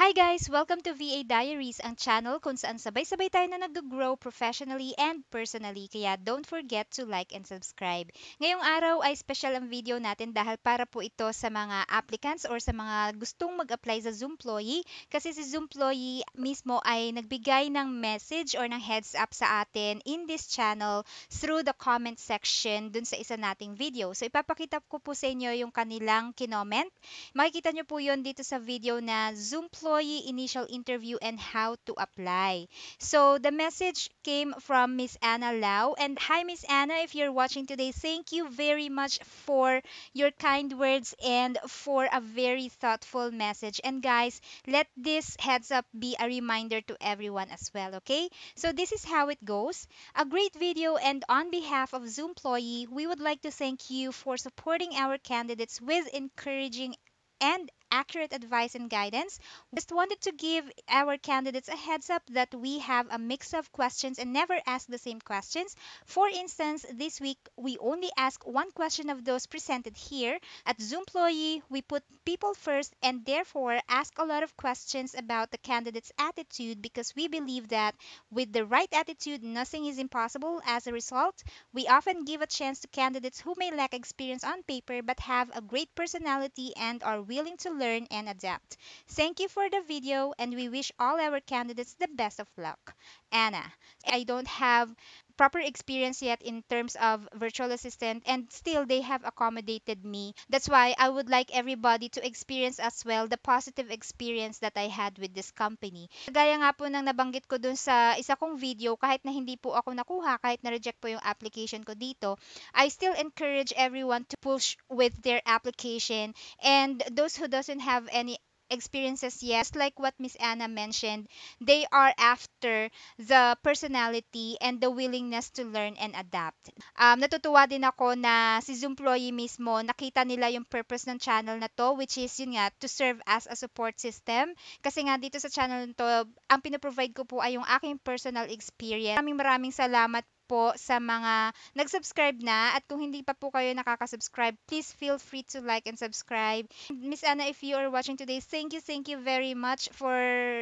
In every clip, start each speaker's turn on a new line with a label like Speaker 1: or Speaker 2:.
Speaker 1: Hi guys! Welcome to VA Diaries, ang channel kung saan sabay-sabay tayo na nag-grow professionally and personally. Kaya don't forget to like and subscribe. Ngayong araw ay special ang video natin dahil para po ito sa mga applicants or sa mga gustong mag-apply sa Zoomployee. Kasi si Zoomployee mismo ay nagbigay ng message or ng heads up sa atin in this channel through the comment section dun sa isa nating video. So ipapakita ko po sa inyo yung kanilang kinoment. Makikita nyo po yon dito sa video na Zoomployee employee initial interview and how to apply. So the message came from Miss Anna Lau. And hi, Miss Anna, if you're watching today, thank you very much for your kind words and for a very thoughtful message. And guys, let this heads up be a reminder to everyone as well, okay? So this is how it goes. A great video and on behalf of Zoom Employee, we would like to thank you for supporting our candidates with encouraging and accurate advice and guidance. Just wanted to give our candidates a heads up that we have a mix of questions and never ask the same questions. For instance, this week we only ask one question of those presented here. At Zoomployee, we put people first and therefore ask a lot of questions about the candidate's attitude because we believe that with the right attitude, nothing is impossible. As a result, we often give a chance to candidates who may lack experience on paper but have a great personality and are willing to learn and adapt. Thank you for the video and we wish all our candidates the best of luck. Anna, I don't have proper experience yet in terms of virtual assistant and still they have accommodated me that's why i would like everybody to experience as well the positive experience that i had with this company gaya nga po nabanggit ko dun sa isa kong video kahit na hindi po ako nakuha kahit na reject po yung application ko dito i still encourage everyone to push with their application and those who doesn't have any experiences, yes, like what Miss Anna mentioned, they are after the personality and the willingness to learn and adapt. Um, natutuwa din ako na si Zoomployee mismo, nakita nila yung purpose ng channel na to, which is yun nga, to serve as a support system. Kasi nga dito sa channel na to, ang pinoprovide ko po ay yung aking personal experience. Maraming maraming salamat po sa mga nag-subscribe na at kung hindi pa po kayo nakaka-subscribe, please feel free to like and subscribe. Miss Anna, if you are watching today, thank you, thank you very much for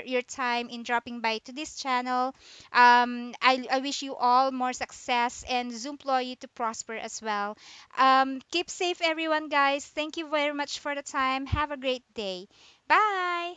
Speaker 1: your time in dropping by to this channel. Um, I, I wish you all more success and Zoomploy to prosper as well. Um, keep safe everyone guys. Thank you very much for the time. Have a great day. Bye!